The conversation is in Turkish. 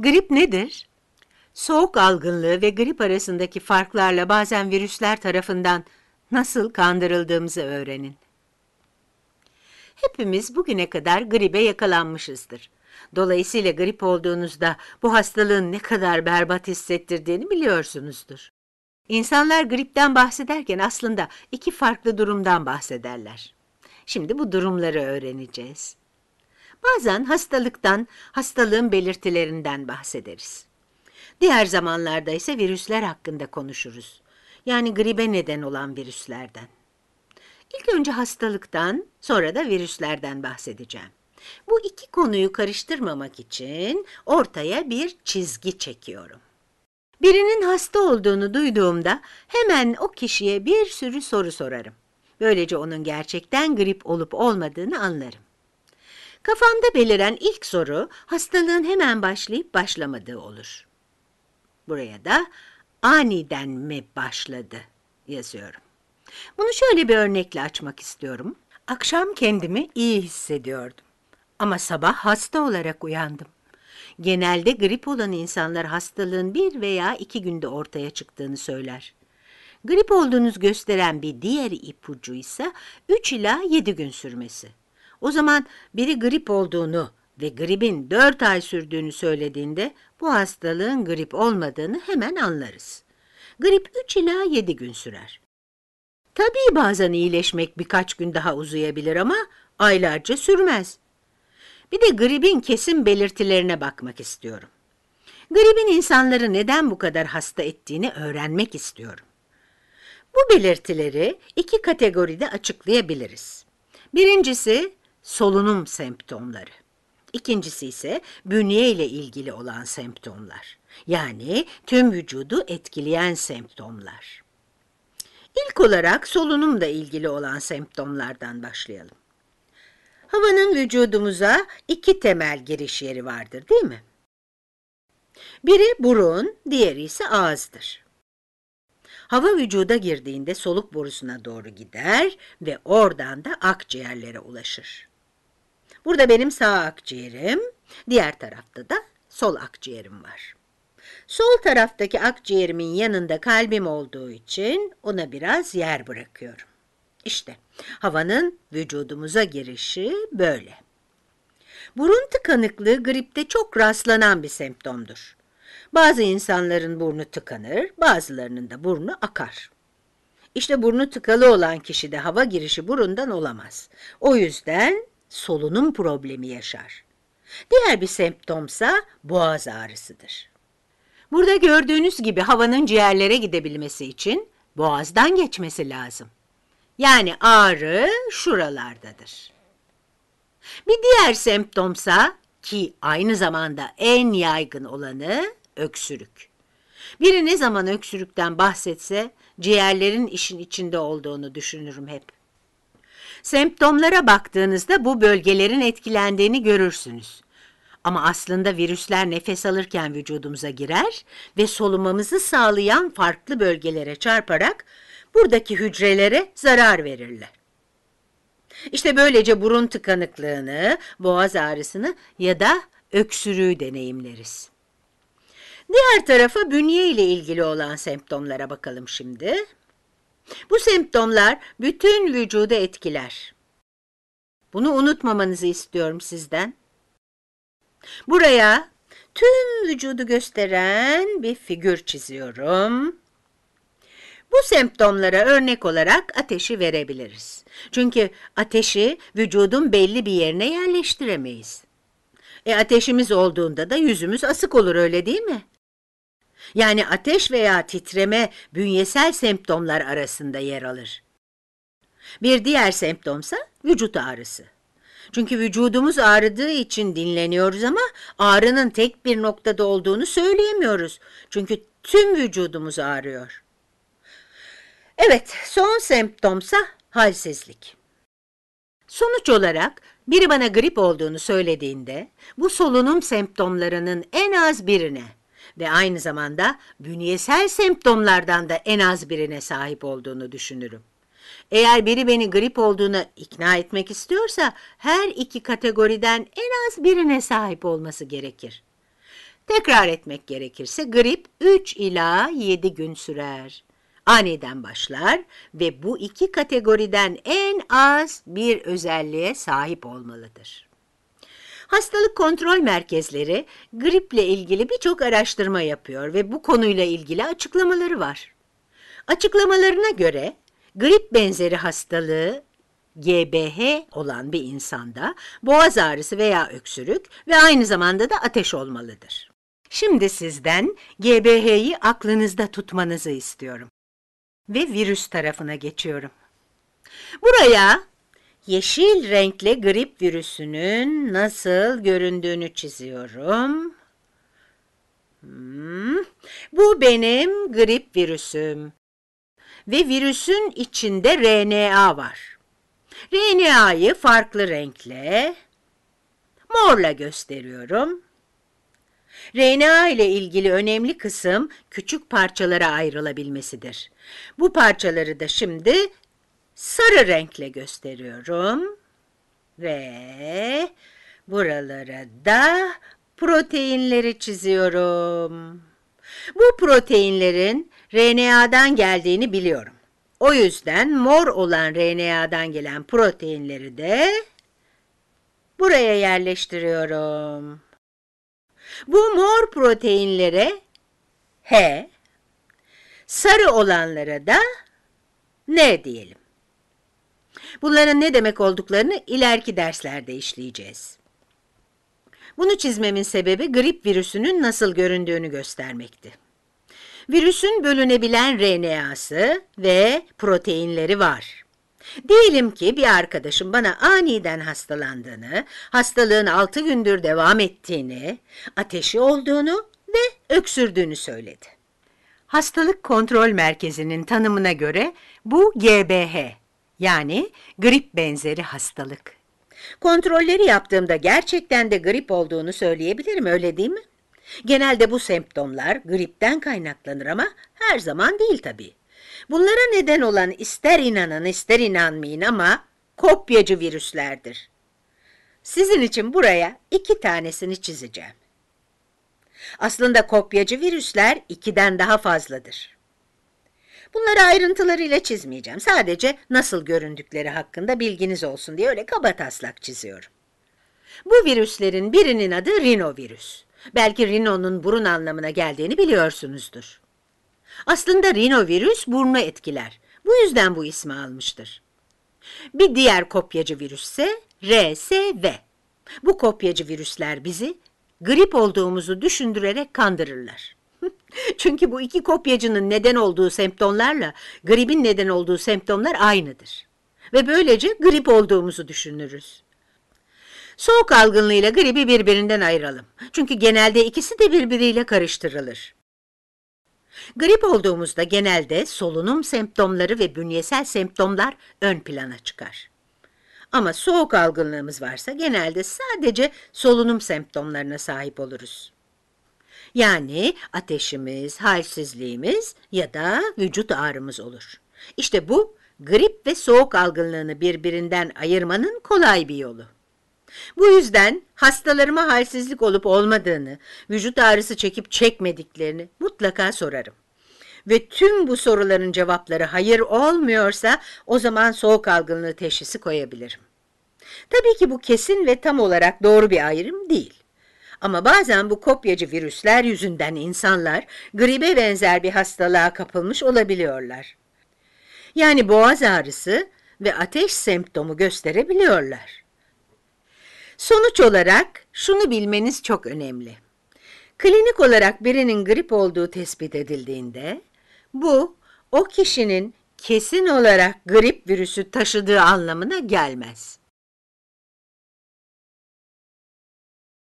Grip nedir? Soğuk algınlığı ve grip arasındaki farklarla bazen virüsler tarafından nasıl kandırıldığımızı öğrenin. Hepimiz bugüne kadar gribe yakalanmışızdır. Dolayısıyla grip olduğunuzda bu hastalığın ne kadar berbat hissettirdiğini biliyorsunuzdur. İnsanlar gripten bahsederken aslında iki farklı durumdan bahsederler. Şimdi bu durumları öğreneceğiz. Bazen hastalıktan, hastalığın belirtilerinden bahsederiz. Diğer zamanlarda ise virüsler hakkında konuşuruz. Yani gribe neden olan virüslerden. İlk önce hastalıktan, sonra da virüslerden bahsedeceğim. Bu iki konuyu karıştırmamak için ortaya bir çizgi çekiyorum. Birinin hasta olduğunu duyduğumda hemen o kişiye bir sürü soru sorarım. Böylece onun gerçekten grip olup olmadığını anlarım. Kafanda beliren ilk soru hastalığın hemen başlayıp başlamadığı olur. Buraya da aniden mi başladı yazıyorum. Bunu şöyle bir örnekle açmak istiyorum. Akşam kendimi iyi hissediyordum ama sabah hasta olarak uyandım. Genelde grip olan insanlar hastalığın bir veya iki günde ortaya çıktığını söyler. Grip olduğunuz gösteren bir diğer ipucu ise 3 ila 7 gün sürmesi. O zaman biri grip olduğunu ve gripin 4 ay sürdüğünü söylediğinde bu hastalığın grip olmadığını hemen anlarız. Grip 3 ila 7 gün sürer. Tabii bazen iyileşmek birkaç gün daha uzayabilir ama aylarca sürmez. Bir de gripin kesin belirtilerine bakmak istiyorum. Gripin insanları neden bu kadar hasta ettiğini öğrenmek istiyorum. Bu belirtileri iki kategoride açıklayabiliriz. Birincisi solunum semptomları. İkincisi ise bünye ile ilgili olan semptomlar. Yani tüm vücudu etkileyen semptomlar. İlk olarak solunumla ilgili olan semptomlardan başlayalım. Havanın vücudumuza iki temel giriş yeri vardır değil mi? Biri burun, diğeri ise ağızdır. Hava vücuda girdiğinde soluk borusuna doğru gider ve oradan da akciğerlere ulaşır. Burada benim sağ akciğerim, diğer tarafta da sol akciğerim var. Sol taraftaki akciğerimin yanında kalbim olduğu için ona biraz yer bırakıyorum. İşte havanın vücudumuza girişi böyle. Burun tıkanıklığı gripte çok rastlanan bir semptomdur. Bazı insanların burnu tıkanır, bazılarının da burnu akar. İşte burnu tıkalı olan kişide hava girişi burundan olamaz. O yüzden solunum problemi yaşar. Diğer bir semptomsa boğaz ağrısıdır. Burada gördüğünüz gibi havanın ciğerlere gidebilmesi için boğazdan geçmesi lazım. Yani ağrı şuralardadır. Bir diğer semptomsa ki aynı zamanda en yaygın olanı öksürük. Biri ne zaman öksürükten bahsetse ciğerlerin işin içinde olduğunu düşünürüm hep. Semptomlara baktığınızda bu bölgelerin etkilendiğini görürsünüz. Ama aslında virüsler nefes alırken vücudumuza girer ve solumamızı sağlayan farklı bölgelere çarparak buradaki hücrelere zarar verirler. İşte böylece burun tıkanıklığını, boğaz ağrısını ya da öksürüğü deneyimleriz. Diğer tarafa bünye ile ilgili olan semptomlara bakalım şimdi. Bu semptomlar bütün vücuda etkiler. Bunu unutmamanızı istiyorum sizden. Buraya tüm vücudu gösteren bir figür çiziyorum. Bu semptomlara örnek olarak ateşi verebiliriz. Çünkü ateşi vücudun belli bir yerine yerleştiremeyiz. E ateşimiz olduğunda da yüzümüz asık olur öyle değil mi? yani ateş veya titreme bünyesel semptomlar arasında yer alır. Bir diğer semptomsa vücut ağrısı. Çünkü vücudumuz ağrıdığı için dinleniyoruz ama ağrının tek bir noktada olduğunu söyleyemiyoruz. Çünkü tüm vücudumuz ağrıyor. Evet, son semptomsa halsizlik. Sonuç olarak biri bana grip olduğunu söylediğinde bu solunum semptomlarının en az birine ve aynı zamanda bünyesel semptomlardan da en az birine sahip olduğunu düşünürüm. Eğer biri beni grip olduğuna ikna etmek istiyorsa her iki kategoriden en az birine sahip olması gerekir. Tekrar etmek gerekirse grip 3 ila 7 gün sürer. Aniden başlar ve bu iki kategoriden en az bir özelliğe sahip olmalıdır. Hastalık kontrol merkezleri griple ilgili birçok araştırma yapıyor ve bu konuyla ilgili açıklamaları var. Açıklamalarına göre grip benzeri hastalığı GBH olan bir insanda boğaz ağrısı veya öksürük ve aynı zamanda da ateş olmalıdır. Şimdi sizden GBH'yi aklınızda tutmanızı istiyorum. Ve virüs tarafına geçiyorum. Buraya yeşil renkli grip virüsünün nasıl göründüğünü çiziyorum. Hmm. Bu benim grip virüsüm ve virüsün içinde RNA var. RNA'yı farklı renkle, morla gösteriyorum. RNA ile ilgili önemli kısım küçük parçalara ayrılabilmesidir. Bu parçaları da şimdi sarı renkle gösteriyorum ve buralara da proteinleri çiziyorum. Bu proteinlerin RNA'dan geldiğini biliyorum. O yüzden mor olan RNA'dan gelen proteinleri de buraya yerleştiriyorum. Bu mor proteinlere H, sarı olanlara da N diyelim. Bunların ne demek olduklarını ileriki derslerde işleyeceğiz. Bunu çizmemin sebebi grip virüsünün nasıl göründüğünü göstermekti. Virüsün bölünebilen RNA'sı ve proteinleri var. Diyelim ki bir arkadaşım bana aniden hastalandığını, hastalığın 6 gündür devam ettiğini, ateşi olduğunu ve öksürdüğünü söyledi. Hastalık Kontrol Merkezi'nin tanımına göre bu GBH yani grip benzeri hastalık. Kontrolleri yaptığımda gerçekten de grip olduğunu söyleyebilirim öyle değil mi? Genelde bu semptomlar gripten kaynaklanır ama her zaman değil tabii. Bunlara neden olan ister inanın ister inanmayın ama kopyacı virüslerdir. Sizin için buraya iki tanesini çizeceğim. Aslında kopyacı virüsler ikiden daha fazladır. Bunları ayrıntılarıyla çizmeyeceğim. Sadece nasıl göründükleri hakkında bilginiz olsun diye öyle kaba taslak çiziyorum. Bu virüslerin birinin adı rinovirüs. Belki rinonun burun anlamına geldiğini biliyorsunuzdur. Aslında rinovirüs burnu etkiler. Bu yüzden bu ismi almıştır. Bir diğer kopyacı virüs ise RSV. Bu kopyacı virüsler bizi grip olduğumuzu düşündürerek kandırırlar. Çünkü bu iki kopyacının neden olduğu semptomlarla gripin neden olduğu semptomlar aynıdır. Ve böylece grip olduğumuzu düşünürüz. Soğuk algınlığıyla gribi birbirinden ayıralım. Çünkü genelde ikisi de birbiriyle karıştırılır. Grip olduğumuzda genelde solunum semptomları ve bünyesel semptomlar ön plana çıkar. Ama soğuk algınlığımız varsa genelde sadece solunum semptomlarına sahip oluruz. Yani ateşimiz, halsizliğimiz ya da vücut ağrımız olur. İşte bu grip ve soğuk algınlığını birbirinden ayırmanın kolay bir yolu. Bu yüzden hastalarıma halsizlik olup olmadığını, vücut ağrısı çekip çekmediklerini mutlaka sorarım. Ve tüm bu soruların cevapları hayır olmuyorsa o zaman soğuk algınlığı teşhisi koyabilirim. Tabii ki bu kesin ve tam olarak doğru bir ayrım değil. Ama bazen bu kopyacı virüsler yüzünden insanlar gribe benzer bir hastalığa kapılmış olabiliyorlar. Yani boğaz ağrısı ve ateş semptomu gösterebiliyorlar. Sonuç olarak şunu bilmeniz çok önemli. Klinik olarak birinin grip olduğu tespit edildiğinde bu o kişinin kesin olarak grip virüsü taşıdığı anlamına gelmez.